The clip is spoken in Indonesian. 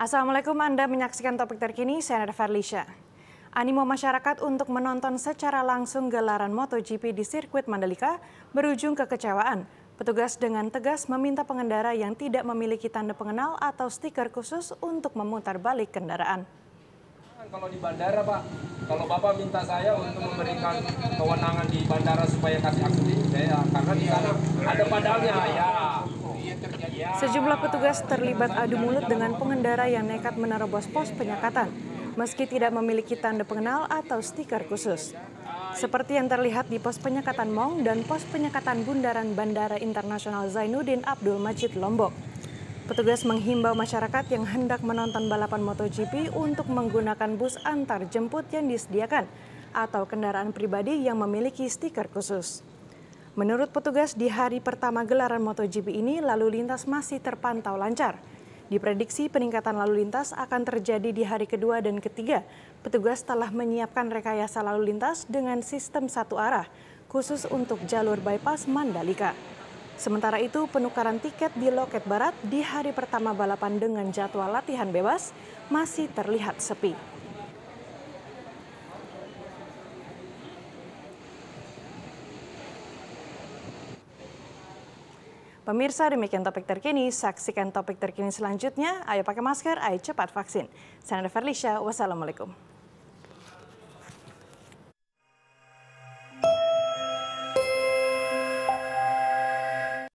Assalamualaikum Anda menyaksikan topik terkini, saya Nada Farlisha. Animo masyarakat untuk menonton secara langsung gelaran MotoGP di sirkuit Mandalika berujung kekecewaan. Petugas dengan tegas meminta pengendara yang tidak memiliki tanda pengenal atau stiker khusus untuk memutar balik kendaraan. Kalau di bandara Pak, kalau Bapak minta saya untuk memberikan kewenangan di bandara supaya kasih aksi, saya karena ada padalnya ya. Sejumlah petugas terlibat adu mulut dengan pengendara yang nekat menerobos pos penyekatan, meski tidak memiliki tanda pengenal atau stiker khusus. Seperti yang terlihat di pos penyekatan Mong dan pos penyekatan Bundaran Bandara Internasional Zainuddin Abdul Majid Lombok. Petugas menghimbau masyarakat yang hendak menonton balapan MotoGP untuk menggunakan bus antar jemput yang disediakan atau kendaraan pribadi yang memiliki stiker khusus. Menurut petugas, di hari pertama gelaran MotoGP ini lalu lintas masih terpantau lancar. Diprediksi peningkatan lalu lintas akan terjadi di hari kedua dan ketiga. Petugas telah menyiapkan rekayasa lalu lintas dengan sistem satu arah, khusus untuk jalur bypass Mandalika. Sementara itu, penukaran tiket di loket barat di hari pertama balapan dengan jadwal latihan bebas masih terlihat sepi. Pemirsa demikian topik terkini, saksikan topik terkini selanjutnya. Ayo pakai masker, ayo cepat vaksin. Saya Nanda Ferlisha, wassalamualaikum.